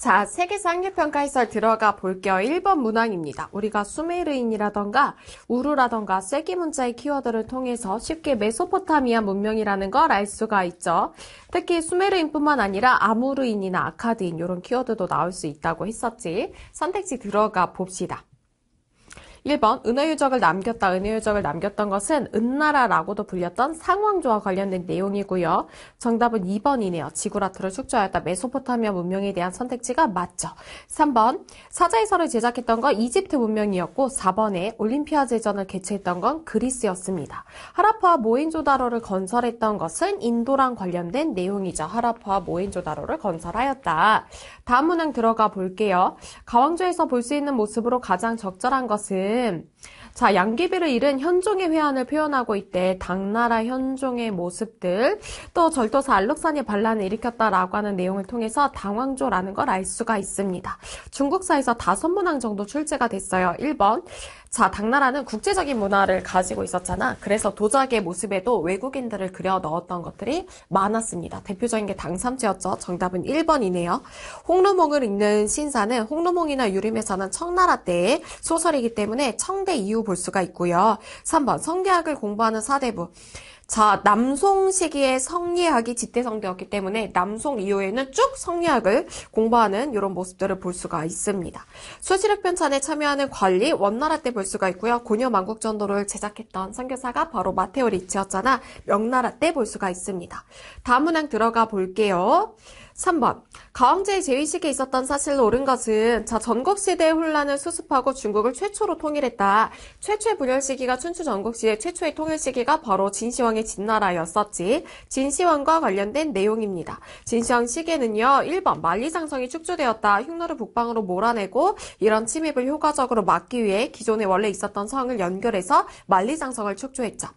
자, 세계사 한계평가 해설 들어가 볼게요. 1번 문항입니다. 우리가 수메르인이라던가 우루라던가 세기 문자의 키워드를 통해서 쉽게 메소포타미아 문명이라는 걸 알 수가 있죠. 특히 수메르인뿐만 아니라 아무르인이나 아카드인 이런 키워드도 나올 수 있다고 했었지. 선택지 들어가 봅시다. 1번 은하유적을 남겼다, 은하유적을 남겼던 것은 은나라라고도 불렸던 상왕조와 관련된 내용이고요. 정답은 2번이네요. 지구라트를 축조하였다. 메소포타미아 문명에 대한 선택지가 맞죠. 3번 사자이서를 제작했던 건 이집트 문명이었고 4번에 올림피아 제전을 개최했던 건 그리스였습니다. 하라파와 모인조다로를 건설했던 것은 인도랑 관련된 내용이죠. 하라파와 모인조다로를 건설하였다. 다음 문항 들어가 볼게요. 가왕조에서 볼 수 있는 모습으로 가장 적절한 것은 지금 자 양귀비를 잃은 현종의 회한을 표현하고 있대 당나라 현종의 모습들 또 절도사 알록산이 반란을 일으켰다라고 하는 내용을 통해서 당황조라는걸 알 수가 있습니다. 중국사에서 다섯 문항 정도 출제가 됐어요. 1번 자, 당나라는 국제적인 문화를 가지고 있었잖아. 그래서 도자기의 모습에도 외국인들을 그려 넣었던 것들이 많았습니다. 대표적인 게 당삼제였죠. 정답은 1번이네요. 홍루몽을 읽는 신사는 홍루몽이나 유림에서는 청나라 때의 소설이기 때문에 청대 이후 볼 수가 있고요. 3번 성계학을 공부하는 사대부. 자, 남송 시기에 성리학이 지대성되었기 때문에 남송 이후에는 쭉 성리학을 공부하는 이런 모습들을 볼 수가 있습니다. 수시력 편찬에 참여하는 관리 원나라 때 볼 수가 있고요. 고녀 만국 전도를 제작했던 선교사가 바로 마테오 리치였잖아. 명나라 때 볼 수가 있습니다. 다문항 음 들어가 볼게요. 3번 가왕제의 제위식에 있었던 사실로 옳은 것은 자 전국시대의 혼란을 수습하고 중국을 최초로 통일했다. 최초의 분열 시기가 춘추 전국시의 최초의 통일 시기가 바로 진시황의 진나라였었지. 진시황과 관련된 내용입니다. 진시황 시기에는요. 1번 만리장성이 축조되었다. 흉노를 북방으로 몰아내고 이런 침입을 효과적으로 막기 위해 기존에 원래 있었던 성을 연결해서 만리장성을 축조했죠.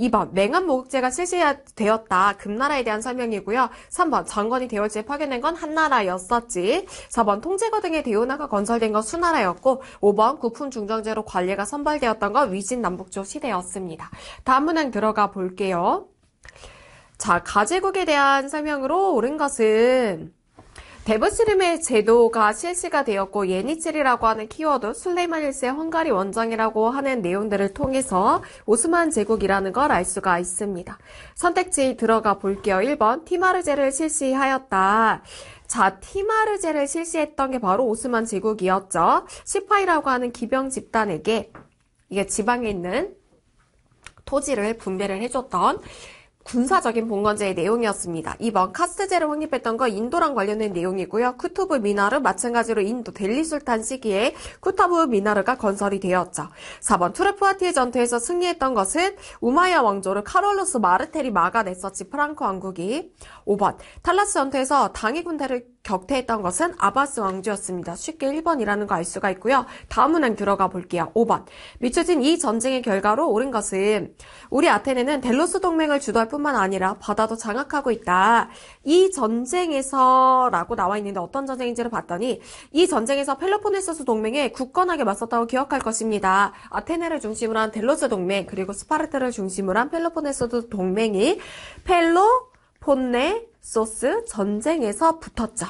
2번 맹한 모국제가 실시되었다. 금나라에 대한 설명이고요. 3번 전건이 대월제 파견된 건 한나라였었지. 4번 통제거 등의 대운하가 건설된 건 수나라였고 5번 구품 중정제로 관례가 선발되었던 건 위진 남북조 시대였습니다. 다음 문항 들어가 볼게요. 자, 가제국에 대한 설명으로 옳은 것은 데브스름의 제도가 실시가 되었고 예니체이라고 하는 키워드 술레이만 1세 헝가리 원정이라고 하는 내용들을 통해서 오스만 제국이라는 걸 알 수가 있습니다. 선택지 들어가 볼게요. 1번 티마르제를 실시하였다. 자, 티마르제를 실시했던 게 바로 오스만 제국이었죠. 시파이라고 하는 기병 집단에게 이게 지방에 있는 토지를 분배를 해줬던 군사적인 봉건제의 내용이었습니다. 이번 카스트제를 확립했던 건 인도랑 관련된 내용이고요. 쿠투브 미나르 마찬가지로 인도 델리 술탄 시기에 쿠투브 미나르가 건설이 되었죠. 4번 투르프아티의 전투에서 승리했던 것은 우마이야 왕조를 카롤로스 마르텔이 막아냈었지 프랑크 왕국이 5번 탈라스 전투에서 당의 군대를 격퇴했던 것은 아바스 왕조였습니다. 쉽게 1번이라는 거 알 수가 있고요. 다음 문항 들어가 볼게요. 5번. 미쳐진 이 전쟁의 결과로 옳은 것은 우리 아테네는 델로스 동맹을 주도할 뿐만 아니라 바다도 장악하고 있다. 이 전쟁에서 라고 나와 있는데 어떤 전쟁인지를 봤더니 이 전쟁에서 펠로폰네소스 동맹에 굳건하게 맞섰다고 기억할 것입니다. 아테네를 중심으로 한 델로스 동맹 그리고 스파르타를 중심으로 한 펠로폰네소스 동맹이 펠로 폰네 소스 전쟁에서 붙었죠.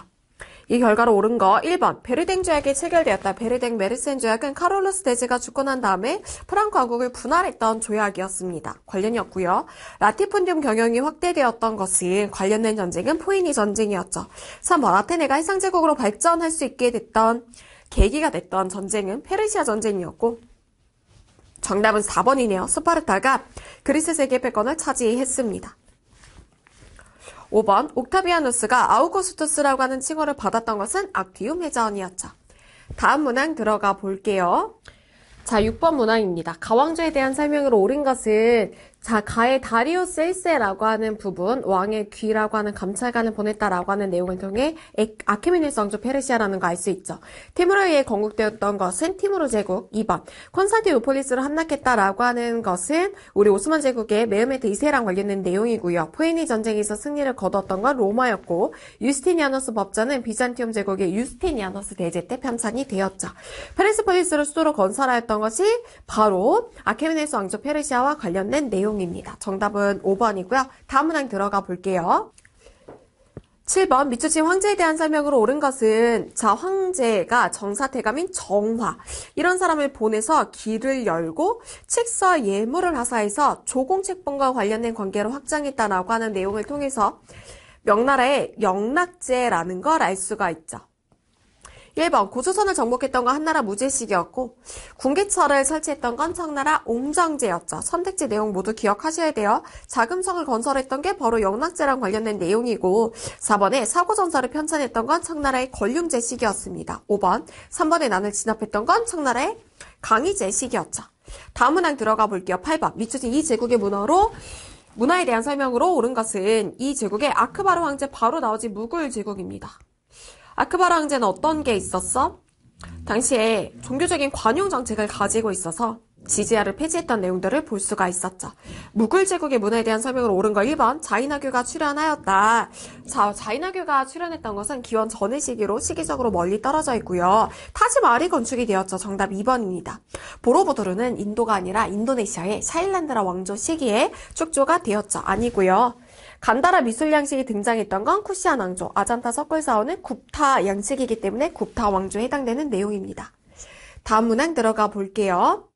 이 결과로 옳은 거 1번 베르댕 조약이 체결되었다. 베르댕 메르센 조약은 카롤루스 대제가 죽고 난 다음에 프랑크 왕국을 분할했던 조약이었습니다. 관련이 었고요라티푼듐 경영이 확대되었던 것은 관련된 전쟁은 포이니 전쟁이었죠. 3번 뭐, 아테네가 해상 제국으로 발전할 수 있게 됐던 계기가 됐던 전쟁은 페르시아 전쟁이었고 정답은 4번이네요. 스파르타가 그리스 세계 패권을 차지했습니다. 5번 옥타비아누스가 아우구스투스라고 하는 칭호를 받았던 것은 악티움 해전이었죠. 다음 문항 들어가 볼게요. 자, 6번 문항입니다. 가왕조에 대한 설명으로 옳은 것은 자, 가의 다리우스 1세라고 하는 부분, 왕의 귀라고 하는 감찰관을 보냈다라고 하는 내용을 통해 아케메네스 왕조 페르시아라는 거 알 수 있죠. 티무르에 의해 건국되었던 것은 티무르 제국 2번, 콘스탄티우폴리스로 함락했다라고 하는 것은 우리 오스만 제국의 메흐메트 2세랑 관련된 내용이고요. 포에니 전쟁에서 승리를 거뒀던 건 로마였고, 유스티니아노스 법자는 비잔티움 제국의 유스티니아노스 대제 때 편찬이 되었죠. 페르스폴리스를 수도로 건설하였던 것이 바로 아케메네스 왕조 페르시아와 관련된 내용 내용입니다. 정답은 5번이고요. 다음 문항 들어가 볼게요. 7번 미추친 황제에 대한 설명으로 옳은 것은 자 황제가 정사태감인 정화 이런 사람을 보내서 길을 열고 책서 예물을 하사해서 조공책봉과 관련된 관계로 확장했다라고 하는 내용을 통해서 명나라의 영락제라는 걸 알 수가 있죠. 1번 고조선을 정복했던 건 한나라 무제식이었고 궁계철을 설치했던 건 청나라 옹정제였죠. 선택지 내용 모두 기억하셔야 돼요. 자금성을 건설했던 게 바로 영락제랑 관련된 내용이고 4번에 사고전사를 편찬했던 건 청나라의 걸륨제식이었습니다 5번 3번에 난을 진압했던 건 청나라의 강의제식이었죠 다음 문항 들어가 볼게요. 8번 미추진 이 제국의 문화로 문화에 대한 설명으로 옳은 것은 이 제국의 아크바르 황제 바로 나오지 무굴 제국입니다. 아크바라 황제는 어떤 게 있었어? 당시에 종교적인 관용 정책을 가지고 있어서 지지아를 폐지했던 내용들을 볼 수가 있었죠. 무굴 제국의 문화에 대한 설명으로 옳은 거 1번 자이나교가 출현하였다. 자, 자이나교가 출현했던 것은 기원 전의 시기로 시기적으로 멀리 떨어져 있고요. 타지마을이 건축이 되었죠. 정답 2번입니다. 보로보드르는 인도가 아니라 인도네시아의 샤일란드라 왕조 시기에 축조가 되었죠. 아니고요. 간다라 미술 양식이 등장했던 건 쿠시안 왕조, 아잔타 석굴 사원은 굽타 양식이기 때문에 굽타 왕조에 해당되는 내용입니다. 다음 문항 들어가 볼게요.